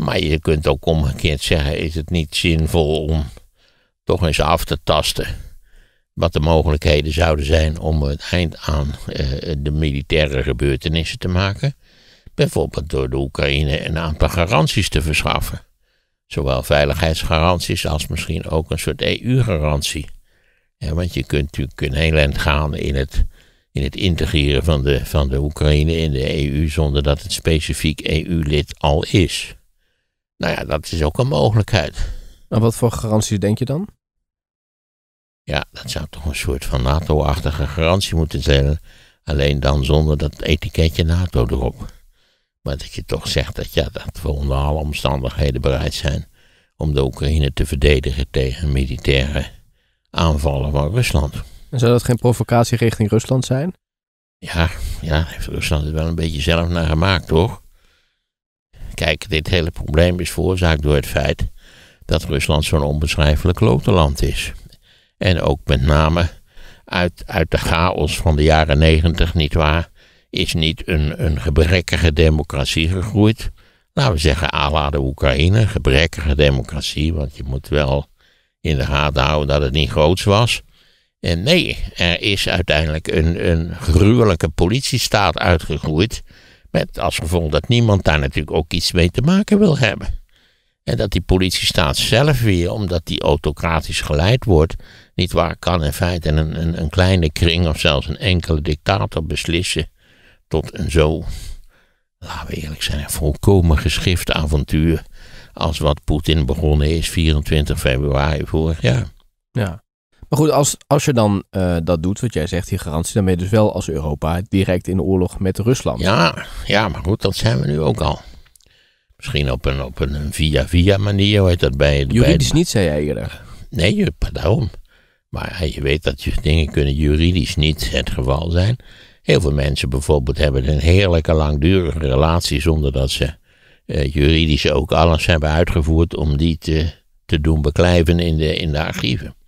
maar je kunt ook omgekeerd zeggen: is het niet zinvol om toch eens af te tasten wat de mogelijkheden zouden zijn om het eind aan eh, de militaire gebeurtenissen te maken? Bijvoorbeeld door de Oekraïne een aantal garanties te verschaffen. Zowel veiligheidsgaranties als misschien ook een soort EU-garantie. want je kunt natuurlijk een heel eind gaan in het, in het integreren van de, van de Oekraïne in de EU zonder dat het specifiek EU-lid al is. Nou ja, dat is ook een mogelijkheid. Maar wat voor garanties denk je dan? Ja, dat zou toch een soort van NATO-achtige garantie moeten zijn. Alleen dan zonder dat etiketje NATO erop. Maar dat je toch zegt dat, ja, dat we onder alle omstandigheden bereid zijn om de Oekraïne te verdedigen tegen militaire aanvallen van Rusland. En zou dat geen provocatie richting Rusland zijn? Ja, ja heeft Rusland het wel een beetje zelf naar gemaakt, toch? Kijk, dit hele probleem is veroorzaakt door het feit dat Rusland zo'n onbeschrijfelijk loterland is. En ook met name uit, uit de chaos van de jaren negentig, nietwaar, is niet een, een gebrekkige democratie gegroeid. Laten we zeggen, à de Oekraïne, gebrekkige democratie, want je moet wel in de gaten houden dat het niet groots was. En nee, er is uiteindelijk een, een gruwelijke politiestaat uitgegroeid met als gevolg dat niemand daar natuurlijk ook iets mee te maken wil hebben. En dat die politiestaat zelf weer, omdat die autocratisch geleid wordt, niet waar kan in feite een, een, een kleine kring of zelfs een enkele dictator beslissen tot een zo, laten we eerlijk zijn, volkomen geschift avontuur als wat Poetin begonnen is 24 februari vorig jaar. Ja. Maar goed, als, als je dan eh, dat doet, wat jij zegt, die garantie, dan ben je dus wel als Europa direct in oorlog met Rusland. Ja, ja maar goed, dat zijn we nu ook al. Misschien op een, op een via-via manier, hoe heet dat Juridisch niet, zei jij eerder. Nee, daarom. Maar eh, je weet dat dingen kunnen juridisch niet het geval zijn. Heel veel mensen bijvoorbeeld hebben een heerlijke langdurige relatie zonder dat ze eh, juridisch ook alles hebben uitgevoerd om die te, te doen beklijven in de, in de archieven.